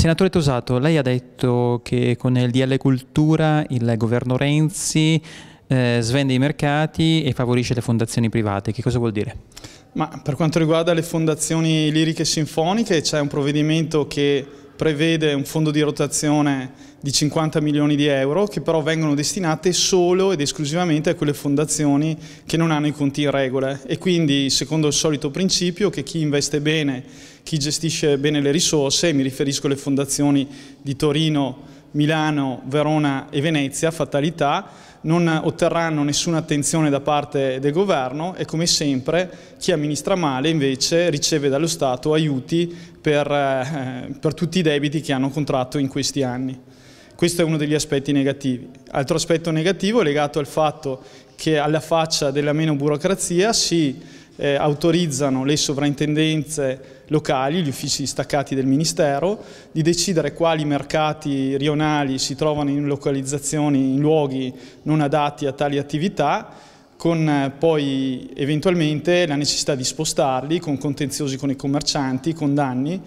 Senatore Tosato, lei ha detto che con il DL Cultura il governo Renzi eh, svende i mercati e favorisce le fondazioni private. Che cosa vuol dire? Ma per quanto riguarda le fondazioni liriche e sinfoniche c'è un provvedimento che prevede un fondo di rotazione di 50 milioni di euro che però vengono destinate solo ed esclusivamente a quelle fondazioni che non hanno i conti in regola e quindi secondo il solito principio che chi investe bene, chi gestisce bene le risorse, mi riferisco alle fondazioni di Torino, Milano, Verona e Venezia, fatalità, non otterranno nessuna attenzione da parte del governo e come sempre chi amministra male invece riceve dallo Stato aiuti per, eh, per tutti i debiti che hanno contratto in questi anni. Questo è uno degli aspetti negativi. Altro aspetto negativo è legato al fatto che alla faccia della meno burocrazia si eh, autorizzano le sovrintendenze locali, gli uffici staccati del Ministero, di decidere quali mercati rionali si trovano in localizzazioni, in luoghi non adatti a tali attività con eh, poi eventualmente la necessità di spostarli con contenziosi con i commercianti, con danni.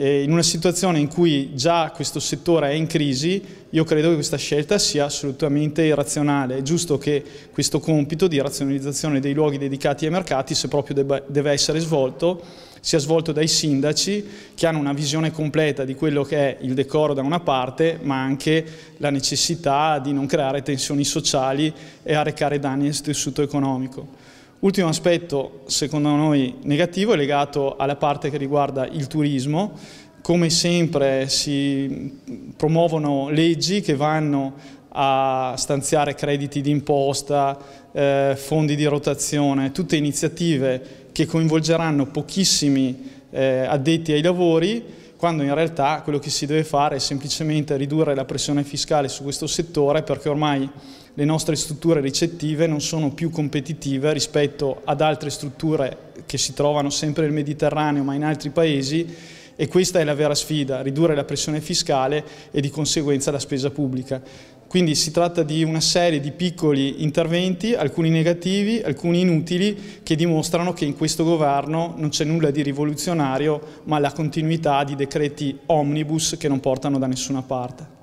in una situazione in cui già questo settore è in crisi, io credo che questa scelta sia assolutamente irrazionale. È giusto che questo compito di razionalizzazione dei luoghi dedicati ai mercati, se proprio debba, deve essere svolto, sia svolto dai sindaci che hanno una visione completa di quello che è il decoro da una parte, ma anche la necessità di non creare tensioni sociali e arrecare danni al tessuto economico. Ultimo aspetto, secondo noi, negativo è legato alla parte che riguarda il turismo. Come sempre si promuovono leggi che vanno a stanziare crediti d'imposta, eh, fondi di rotazione, tutte iniziative che coinvolgeranno pochissimi eh, addetti ai lavori, quando in realtà quello che si deve fare è semplicemente ridurre la pressione fiscale su questo settore perché ormai le nostre strutture ricettive non sono più competitive rispetto ad altre strutture che si trovano sempre nel Mediterraneo ma in altri paesi e questa è la vera sfida, ridurre la pressione fiscale e di conseguenza la spesa pubblica. Quindi si tratta di una serie di piccoli interventi, alcuni negativi, alcuni inutili, che dimostrano che in questo governo non c'è nulla di rivoluzionario, ma la continuità di decreti omnibus che non portano da nessuna parte.